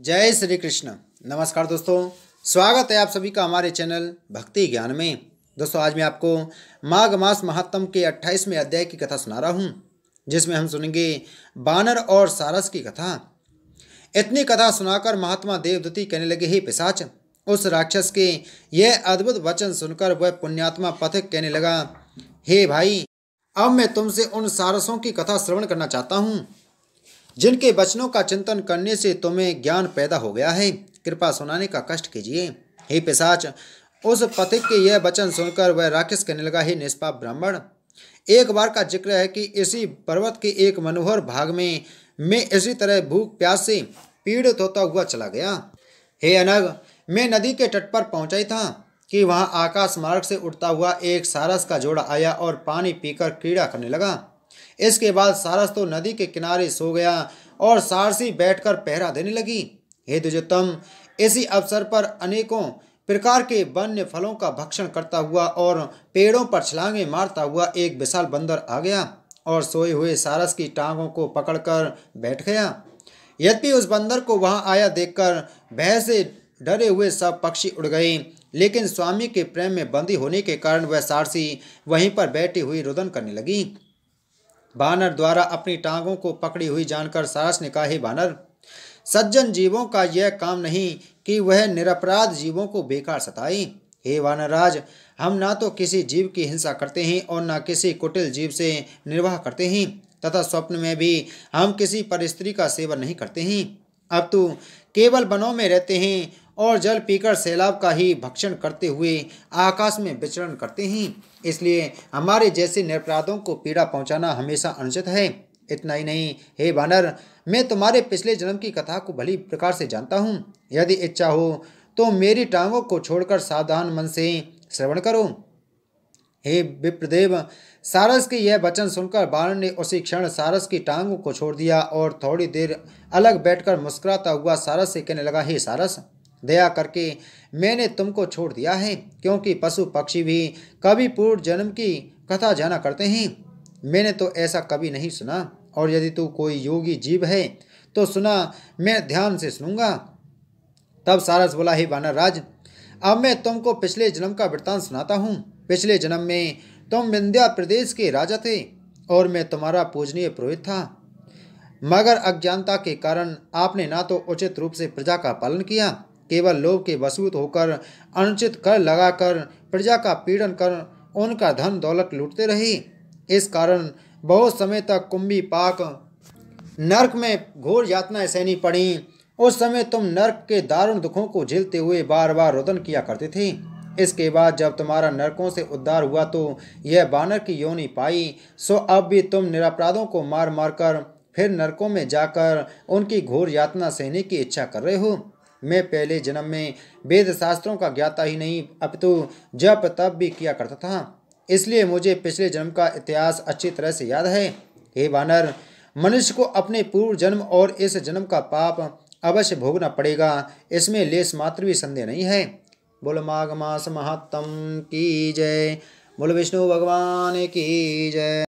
जय श्री कृष्ण नमस्कार दोस्तों स्वागत है आप सभी का हमारे चैनल भक्ति ज्ञान में दोस्तों आज मैं आपको माघ मास महात्म के 28वें अध्याय की कथा सुना रहा हूँ जिसमें हम सुनेंगे बानर और सारस की कथा इतनी कथा सुनाकर महात्मा देवदूती कहने लगे हे पिशाच उस राक्षस के यह अद्भुत वचन सुनकर वह पुण्यात्मा पथिक कहने लगा हे भाई अब मैं तुमसे उन सारसों की कथा श्रवण करना चाहता हूँ जिनके वचनों का चिंतन करने से तुम्हें ज्ञान पैदा हो गया है कृपा सुनाने का कष्ट कीजिए हे पिशाच उस पथिक के यह वचन सुनकर वह राकेश कहने लगा हे निष्पाप ब्राह्मण एक बार का जिक्र है कि इसी पर्वत के एक मनोहर भाग में मैं इसी तरह भूख प्यास से पीड़ित होता हुआ चला गया हे अनग मैं नदी के तट पर पहुंचा ही था कि वहां आकाश मार्ग से उड़ता हुआ एक सारस का जोड़ा आया और पानी पीकर कीड़ा करने लगा इसके बाद सारस तो नदी के किनारे सो गया और सारसी बैठकर पहरा देने लगी हे दुजोत्तम इसी अवसर पर अनेकों प्रकार के वन्य फलों का भक्षण करता हुआ और पेड़ों पर छलांगे मारता हुआ एक विशाल बंदर आ गया और सोए हुए सारस की टांगों को पकड़कर बैठ गया यद्यपि उस बंदर को वहां आया देखकर भय से डरे हुए सब पक्षी उड़ गए लेकिन स्वामी के प्रेम में बंदी होने के कारण वह सारसी वहीं पर बैठी हुई रुदन करने लगी बानर द्वारा अपनी टांगों को पकड़ी हुई जानकर सारस ने कहा बानर सज्जन जीवों का यह काम नहीं कि वह निरपराध जीवों को बेकार सताई हे वानराज हम ना तो किसी जीव की हिंसा करते हैं और ना किसी कुटिल जीव से निर्वाह करते हैं तथा स्वप्न में भी हम किसी पर का सेवन नहीं करते हैं अब तो केवल वनों में रहते हैं और जल पीकर सैलाब का ही भक्षण करते हुए आकाश में विचरण करते हैं इसलिए हमारे जैसे निरपराधों को पीड़ा पहुंचाना हमेशा अनुचित है इतना ही नहीं हे बानर मैं तुम्हारे पिछले जन्म की कथा को भली प्रकार से जानता हूँ यदि इच्छा हो तो मेरी टांगों को छोड़कर सावधान मन से श्रवण करो हे विप्रदेव सारस के यह वचन सुनकर बानर ने उसी क्षण सारस की टांगों को छोड़ दिया और थोड़ी देर अलग बैठकर मुस्कुराता हुआ सारस से कहने लगा हे सारस दया करके मैंने तुमको छोड़ दिया है क्योंकि पशु पक्षी भी कभी पूर्व जन्म की कथा जाना करते हैं मैंने तो ऐसा कभी नहीं सुना और यदि तू कोई योगी जीव है तो सुना मैं ध्यान से सुनूंगा तब सारस बोला ही वानर राज अब मैं तुमको पिछले जन्म का वृत्तांत सुनाता हूँ पिछले जन्म में तुम विंध्या प्रदेश के राजा थे और मैं तुम्हारा पूजनीय पुरोहित था मगर अज्ञानता के कारण आपने ना तो उचित रूप से प्रजा का पालन किया केवल लोभ के वसूत होकर अनुचित कर लगाकर प्रजा का पीड़न कर उनका धन दौलत लूटते रही इस कारण बहुत समय तक कुंभी पाक नरक में घोर यातनाएं सहनी पड़ी उस समय तुम नरक के दारुण दुखों को झेलते हुए बार बार रोदन किया करते थे इसके बाद जब तुम्हारा नरकों से उद्धार हुआ तो यह बानर की योनि पाई सो अब भी तुम निरापराधों को मार मारकर फिर नरकों में जाकर उनकी घोर यातना सहने की इच्छा कर रहे हो मैं पहले जन्म में वेद शास्त्रों का ज्ञाता ही नहीं अपितु तो जप तप भी किया करता था इसलिए मुझे पिछले जन्म का इतिहास अच्छी तरह से याद है हे वानर मनुष्य को अपने पूर्व जन्म और इस जन्म का पाप अवश्य भोगना पड़ेगा इसमें लेस मात्र भी संदेह नहीं है बोल माघ मास महात्म की जय बोल विष्णु भगवान की जय